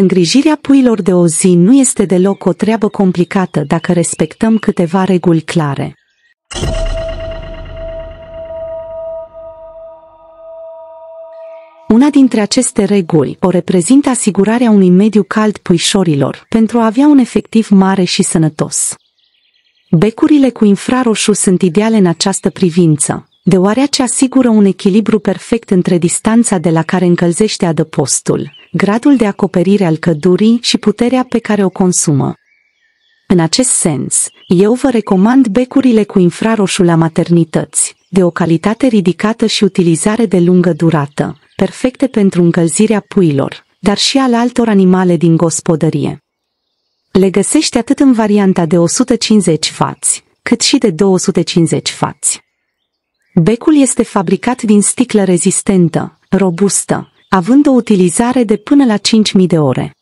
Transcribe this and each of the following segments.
Îngrijirea puilor de o zi nu este deloc o treabă complicată dacă respectăm câteva reguli clare. Una dintre aceste reguli o reprezintă asigurarea unui mediu cald puișorilor pentru a avea un efectiv mare și sănătos. Becurile cu infraroșu sunt ideale în această privință, deoarece asigură un echilibru perfect între distanța de la care încălzește adăpostul gradul de acoperire al cădurii și puterea pe care o consumă. În acest sens, eu vă recomand becurile cu infraroșu la maternități, de o calitate ridicată și utilizare de lungă durată, perfecte pentru încălzirea puilor, dar și al altor animale din gospodărie. Le găsești atât în varianta de 150 fați, cât și de 250 fați. Becul este fabricat din sticlă rezistentă, robustă, având o utilizare de până la 5.000 de ore.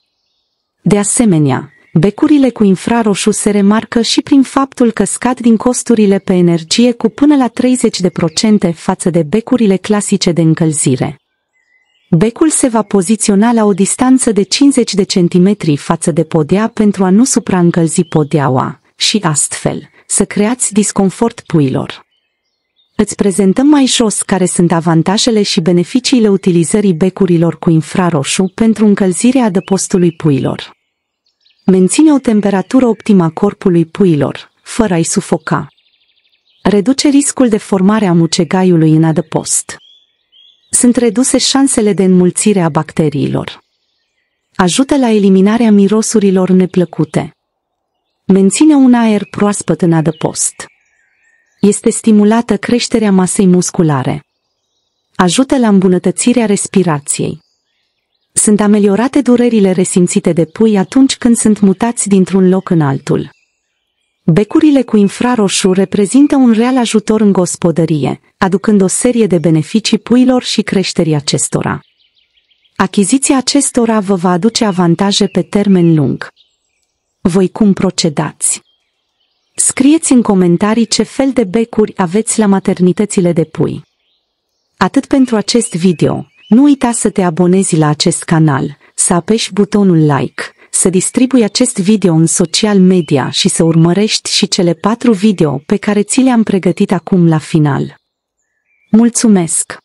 De asemenea, becurile cu infraroșu se remarcă și prin faptul că scad din costurile pe energie cu până la 30% față de becurile clasice de încălzire. Becul se va poziționa la o distanță de 50 de centimetri față de podea pentru a nu supraîncălzi podeaua și astfel să creați disconfort puilor. Îți prezentăm mai jos care sunt avantajele și beneficiile utilizării becurilor cu infraroșu pentru încălzirea adăpostului puilor. Menține o temperatură optimă a corpului puilor, fără a-i sufoca. Reduce riscul de formare a mucegaiului în adăpost. Sunt reduse șansele de înmulțire a bacteriilor. Ajută la eliminarea mirosurilor neplăcute. Menține un aer proaspăt în adăpost este stimulată creșterea masei musculare. Ajută la îmbunătățirea respirației. Sunt ameliorate durerile resimțite de pui atunci când sunt mutați dintr-un loc în altul. Becurile cu infraroșu reprezintă un real ajutor în gospodărie, aducând o serie de beneficii puilor și creșterii acestora. Achiziția acestora vă va aduce avantaje pe termen lung. Voi cum procedați? Scrieți în comentarii ce fel de becuri aveți la maternitățile de pui. Atât pentru acest video. Nu uita să te abonezi la acest canal, să apeși butonul like, să distribui acest video în social media și să urmărești și cele patru video pe care ți le-am pregătit acum la final. Mulțumesc!